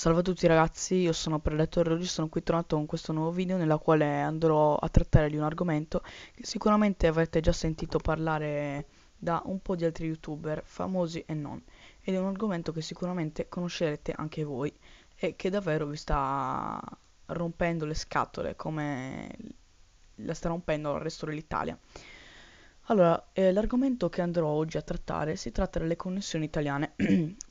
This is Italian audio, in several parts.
Salve a tutti ragazzi, io sono Predatore e oggi sono qui tornato con questo nuovo video nella quale andrò a trattare di un argomento che sicuramente avrete già sentito parlare da un po' di altri youtuber, famosi e non, ed è un argomento che sicuramente conoscerete anche voi e che davvero vi sta rompendo le scatole come la sta rompendo il resto dell'Italia. Allora, eh, l'argomento che andrò oggi a trattare si tratta delle connessioni italiane.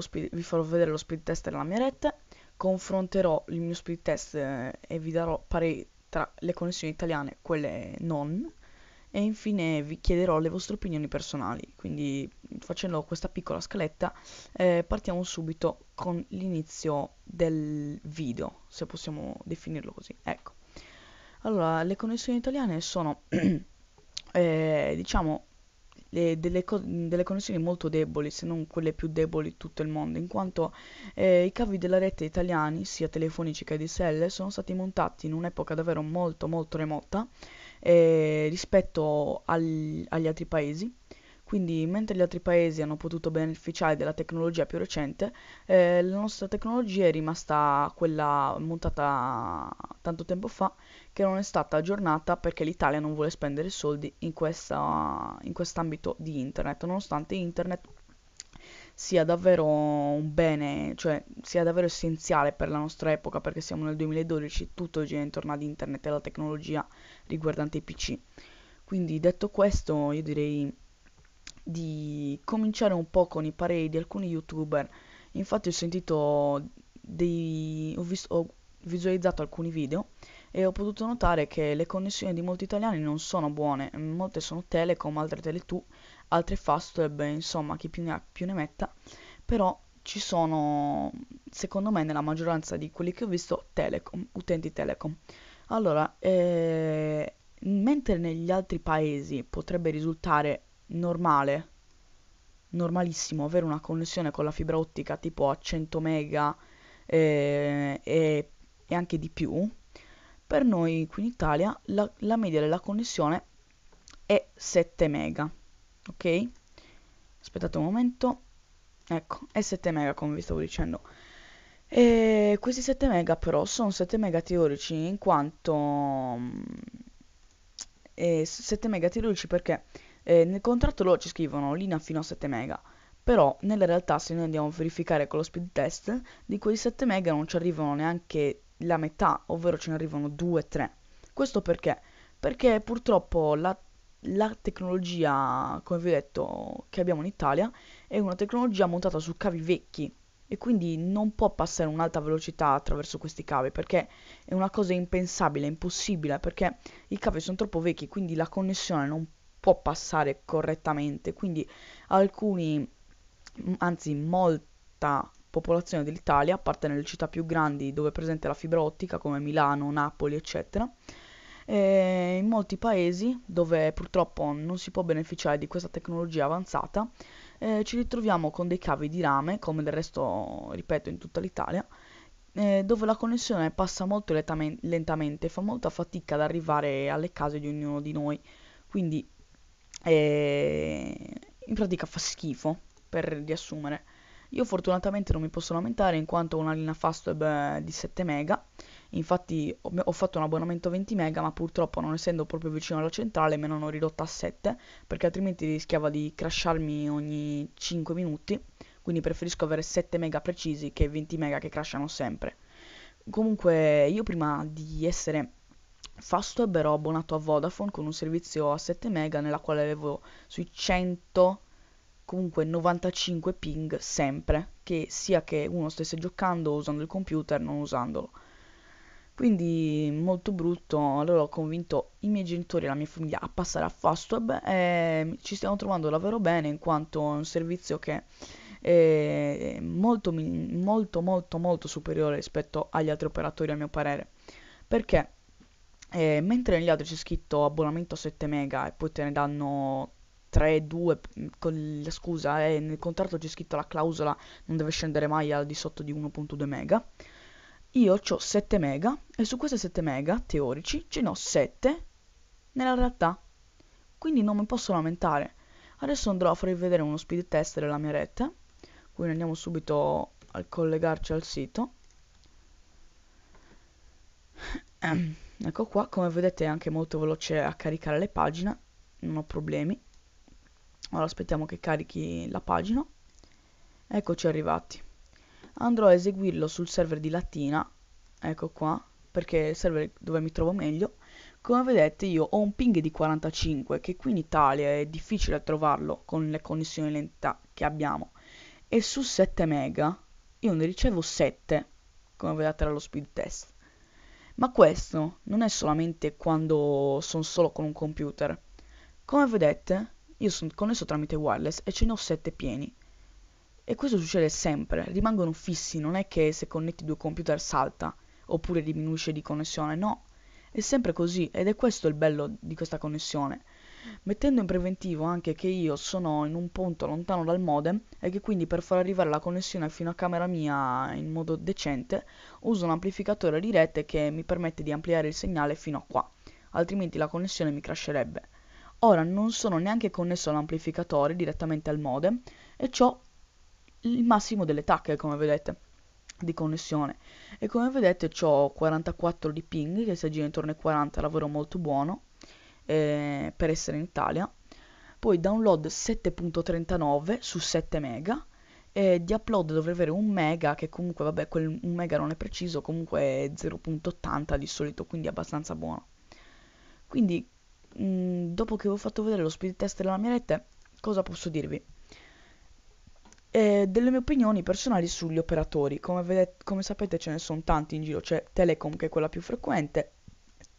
speed, vi farò vedere lo speed test della mia rete, confronterò il mio speed test eh, e vi darò pareri tra le connessioni italiane e quelle non, e infine vi chiederò le vostre opinioni personali. Quindi facendo questa piccola scaletta eh, partiamo subito con l'inizio del video, se possiamo definirlo così. Ecco. Allora, le connessioni italiane sono eh, diciamo eh, delle, co- delle, connessioni molto deboli, se non quelle più deboli di tutto il mondo, in quanto eh, i cavi della rete italiani, sia telefonici che di SL, sono stati montati in un'epoca davvero molto molto remota eh, rispetto al- agli altri paesi quindi, mentre gli altri paesi hanno potuto beneficiare della tecnologia più recente, eh, la nostra tecnologia è rimasta quella montata tanto tempo fa, che non è stata aggiornata perché l'Italia non vuole spendere soldi in, questo ambito di internet, nonostante internet sia davvero un bene, cioè sia davvero essenziale per la nostra epoca, perché siamo nel 2012, tutto gira intorno ad internet e alla tecnologia riguardante i PC. Quindi detto questo, io direi di cominciare un po' con i pareri di alcuni youtuber. Infatti ho sentito dei... ho, vis- ho visualizzato alcuni video e ho potuto notare che le connessioni di molti italiani non sono buone, molte sono Telecom, altre Tele2, altre Fastweb, insomma chi più ne ha più ne metta, però ci sono, secondo me, nella maggioranza di quelli che ho visto, Telecom, utenti Telecom. Allora, eh, mentre negli altri paesi potrebbe risultare normale, normalissimo, avere una connessione con la fibra ottica tipo a 100 mega eh, e, e, anche di più, per noi qui in Italia la, la media della connessione è 7 mega, ok? Aspettate un momento, ecco, è 7 mega come vi stavo dicendo. E questi 7 mega però sono 7 mega teorici in quanto... 7 mm, eh, mega teorici perché eh, nel contratto loro ci scrivono linea fino a 7 mega, però nella realtà se noi andiamo a verificare con lo speed test, di quei 7 mega non ci arrivano neanche la metà, ovvero ce ne arrivano 2-3. Questo perché? Perché purtroppo la, la, tecnologia, come vi ho detto, che abbiamo in Italia è una tecnologia montata su cavi vecchi e quindi non può passare un'alta velocità attraverso questi cavi perché è una cosa impensabile, impossibile, perché i cavi sono troppo vecchi, quindi la connessione non può può passare correttamente, quindi alcuni, anzi molta popolazione dell'Italia, a parte nelle città più grandi dove è presente la fibra ottica come Milano, Napoli, eccetera, e in molti paesi dove purtroppo non si può beneficiare di questa tecnologia avanzata, eh, ci ritroviamo con dei cavi di rame, come del resto, ripeto, in tutta l'Italia, eh, dove la connessione passa molto lentamente, lentamente, fa molta fatica ad arrivare alle case di ognuno di noi. Quindi e in pratica fa schifo, per riassumere. Io fortunatamente non mi posso lamentare in quanto ho una linea Fastweb di 7 mega, infatti ho fatto un abbonamento 20 mega ma purtroppo non essendo proprio vicino alla centrale me l'hanno ridotta a 7 perché altrimenti rischiava di crasharmi ogni 5 minuti, quindi preferisco avere 7 mega precisi che 20 mega che crashano sempre. Comunque io prima di essere Fastweb ero abbonato a Vodafone con un servizio a 7 mega nella quale avevo sui 100 comunque 95 ping sempre, che sia che uno stesse giocando usando il computer non usandolo. Quindi molto brutto, allora ho convinto i miei genitori e la mia famiglia a passare a Fastweb e ci stiamo trovando davvero bene in quanto è un servizio che è molto molto molto molto superiore rispetto agli altri operatori a mio parere. Perché? Eh, mentre negli altri c'è scritto abbonamento 7 mega e poi te ne danno 3, 2, mm, con la scusa, eh, nel contratto c'è scritto la clausola non deve scendere mai al di sotto di 1.2 mega. Io ho 7 mega e su queste 7 mega teorici ce ne ho 7 nella realtà. Quindi non mi posso lamentare. Adesso andrò a farvi vedere uno speed test della mia rete. Quindi andiamo subito a collegarci al sito. Ehm, ecco qua come vedete è anche molto veloce a caricare le pagine non ho problemi ora aspettiamo che carichi la pagina eccoci arrivati andrò a eseguirlo sul server di Latina ecco qua perché è il server dove mi trovo meglio come vedete io ho un ping di 45 che qui in Italia è difficile trovarlo con le connessioni lenta che abbiamo e su 7 mega io ne ricevo 7 come vedete dallo speed test ma questo non è solamente quando sono solo con un computer. Come vedete, io sono connesso tramite wireless e ce ne ho 7 pieni. E questo succede sempre, rimangono fissi, non è che se connetti due computer salta oppure diminuisce di connessione, no. È sempre così ed è questo il bello di questa connessione mettendo in preventivo anche che io sono in un punto lontano dal modem e che quindi per far arrivare la connessione fino a camera mia in modo decente uso un amplificatore di rete che mi permette di ampliare il segnale fino a qua, altrimenti la connessione mi crasherebbe. Ora non sono neanche connesso all'amplificatore direttamente al modem e ho il massimo delle tacche come vedete di connessione e come vedete ho 44 di ping che si aggira intorno ai 40 lavoro molto buono eh, per essere in Italia. Poi download 7.39 su 7 mega. E di upload dovrei avere un mega, che comunque, vabbè, quel 1 mega non è preciso, comunque è 0.80 di solito, quindi è abbastanza buono. Quindi, mh, mm, dopo che vi ho fatto vedere lo speed test della mia rete, cosa posso dirvi? Eh, delle mie opinioni personali sugli operatori. Come, vedete, come, sapete ce ne sono tanti in giro, c'è Telecom che è quella più frequente,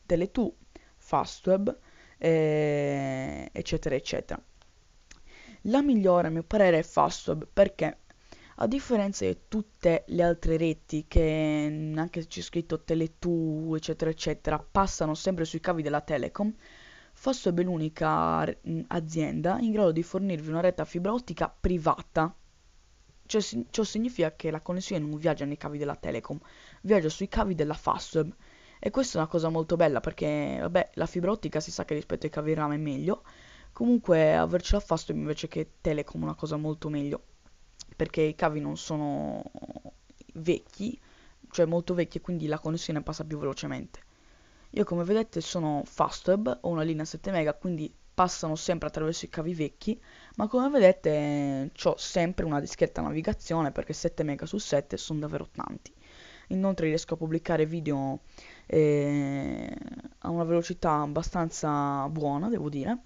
Tele2, Fastweb, eh, eccetera, eccetera. La migliore, a mio parere, è Fastweb perché a differenza di tutte le altre reti che mm, anche se c'è scritto Tele2 eccetera eccetera passano sempre sui cavi della Telecom Fastweb è l'unica mm, azienda in grado di fornirvi una rete a fibra ottica privata cioè, ciò significa che la connessione non viaggia nei cavi della Telecom viaggia sui cavi della Fastweb e questa è una cosa molto bella perché, vabbè, la fibra ottica si sa che rispetto ai cavi rame è meglio. Comunque avercela Fastweb invece che Telecom è una cosa molto meglio. Perché i cavi non sono vecchi, cioè molto vecchi, e quindi la connessione passa più velocemente. Io come vedete sono fast web, ho una linea 7 mega, quindi passano sempre attraverso i cavi vecchi, ma come vedete ho sempre una discreta navigazione perché 7 mega su 7 sono davvero tanti inoltre riesco a pubblicare video eh, a una velocità abbastanza buona, devo dire.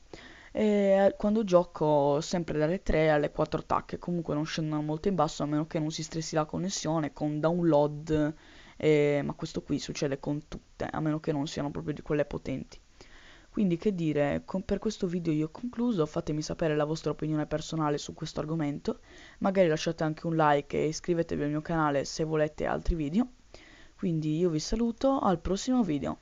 E eh, quando gioco sempre dalle 3 alle 4 tacche, comunque non scendono molto in basso a meno che non si stressi la connessione con download, eh, ma questo qui succede con tutte, a meno che non siano proprio di quelle potenti. Quindi che dire, con, per questo video io ho concluso, fatemi sapere la vostra opinione personale su questo argomento, magari lasciate anche un like e iscrivetevi al mio canale se volete altri video. Quindi io vi saluto, al prossimo video.